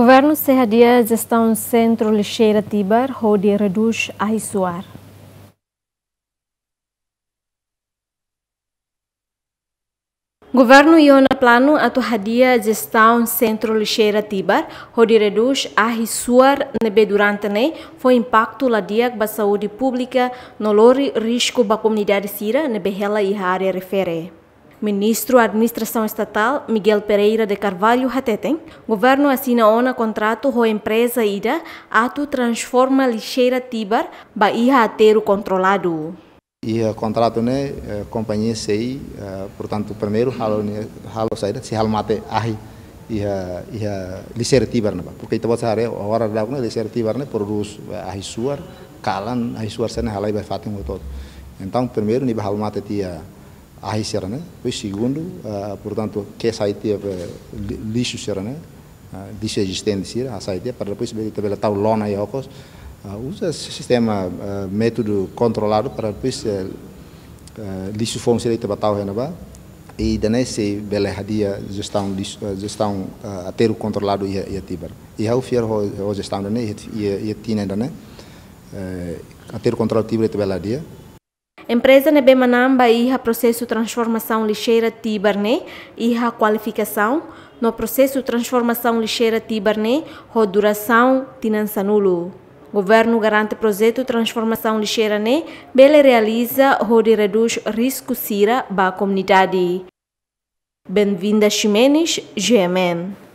Governo Serradia gestão Centro Lixeira Tibar, Rodi reduz a Governo Iona Plano atuaria gestão Centro Lixeira Tibar, Rodi reduz a Issuar nebe durante ne foi impacto ladiak ba saúde pública no lori risco ba comunidade sira nebe hela e área refere. Ministro da Administração Estatal, Miguel Pereira de Carvalho Hatetem, governo assina ona contrato com a empresa Ida, ato transforma lixeira Tibar, Bahia Atero controlado. E o eh, contrato, né, a eh, companhia CI, eh, portanto, primeiro, halo, halo né, saída, se halo mate, ahi, a ia lixeira Tibar, né, porque então você a hora da lixeira Tibar, né, produz ahi suar, calan ahi suar, se né, halai vai fatim o todo. Então, primeiro, nível halo mate, tia, aí será, né? Pois segundo, uh, portanto, que sai teve lixo será, né? Uh, lixo existente será, a sair para depois ele também está lona e ocos. Uh, usa sistema, uh, método controlado para depois uh, lixo fomos ele também tal renova. E daí se bela hadia gestão lixo, gestão uh, ter o controlado e a tiver. E ao fiar o gestão daí e e tinha daí, uh, ter o controlado tiver também dia. Empresa Nebemanamba Bemanamba irá processo de transformação lixeira Tibarné, irá qualificação no processo de transformação lixeira Tibarné, ou duração Tinansanulo. Governo garante projeto transformação lixeira ne bele realiza de reduz risco sira ba comunidade. Bem-vinda Ximenes, GMN.